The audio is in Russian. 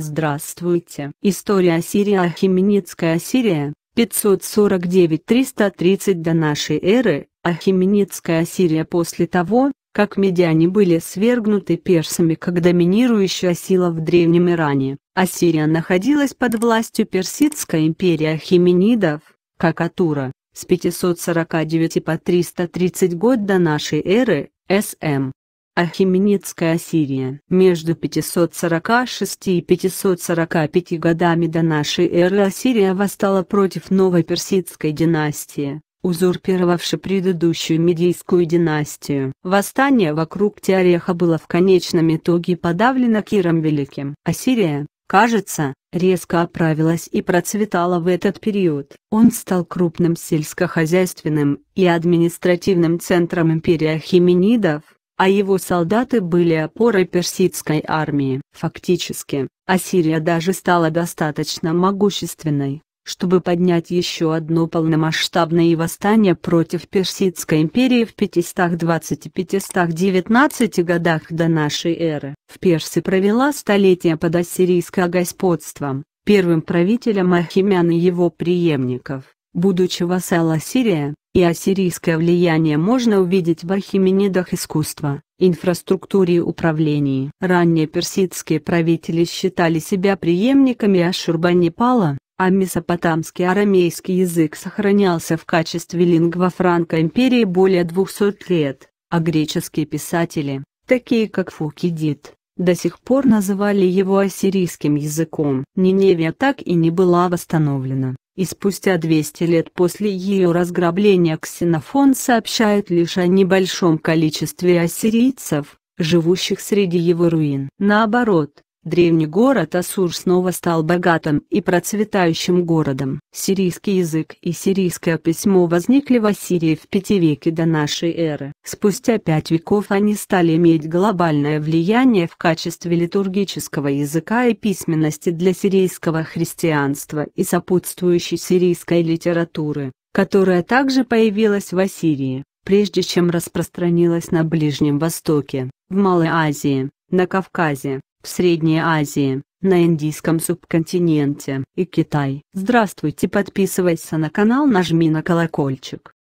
Здравствуйте! История а Сирия Ахименецкая Ассирия, 549-330 до нашей эры, Ахименецкая Ассирия после того, как медиане были свергнуты персами как доминирующая сила в Древнем Иране, Ассирия находилась под властью Персидской империи Ахименидов, как Атура, с 549 по 330 год до нашей эры, СМ. Ахименецкая Ассирия. Между 546 и 545 годами до нашей эры Ассирия восстала против новой персидской династии, узурпировавшей предыдущую медийскую династию. Восстание вокруг Теореха было в конечном итоге подавлено Киром Великим. Ассирия, кажется, резко оправилась и процветала в этот период. Он стал крупным сельскохозяйственным и административным центром империи Ахименидов, а его солдаты были опорой персидской армии. Фактически, Ассирия даже стала достаточно могущественной, чтобы поднять еще одно полномасштабное восстание против Персидской империи в 520 519 годах до нашей эры. В Персии провела столетия под ассирийское господством первым правителем Ахимян и его преемников. Будучи вассал Ассирия, и ассирийское влияние можно увидеть в архименидах искусства, инфраструктуре и управлении. Ранние персидские правители считали себя преемниками Ашурбанипала, а месопотамский арамейский язык сохранялся в качестве лингва франко империи более 200 лет, а греческие писатели, такие как Фукидид, до сих пор называли его ассирийским языком. Ниневия так и не была восстановлена и спустя 200 лет после ее разграбления Ксенофон сообщает лишь о небольшом количестве ассирийцев, живущих среди его руин. Наоборот, Древний город Асур снова стал богатым и процветающим городом. Сирийский язык и сирийское письмо возникли в Ассирии в пяти веке до нашей эры. Спустя пять веков они стали иметь глобальное влияние в качестве литургического языка и письменности для сирийского христианства и сопутствующей сирийской литературы, которая также появилась в Ассирии, прежде чем распространилась на Ближнем Востоке, в Малой Азии, на Кавказе, в Средней Азии, на Индийском субконтиненте и Китай. Здравствуйте подписывайся на канал нажми на колокольчик.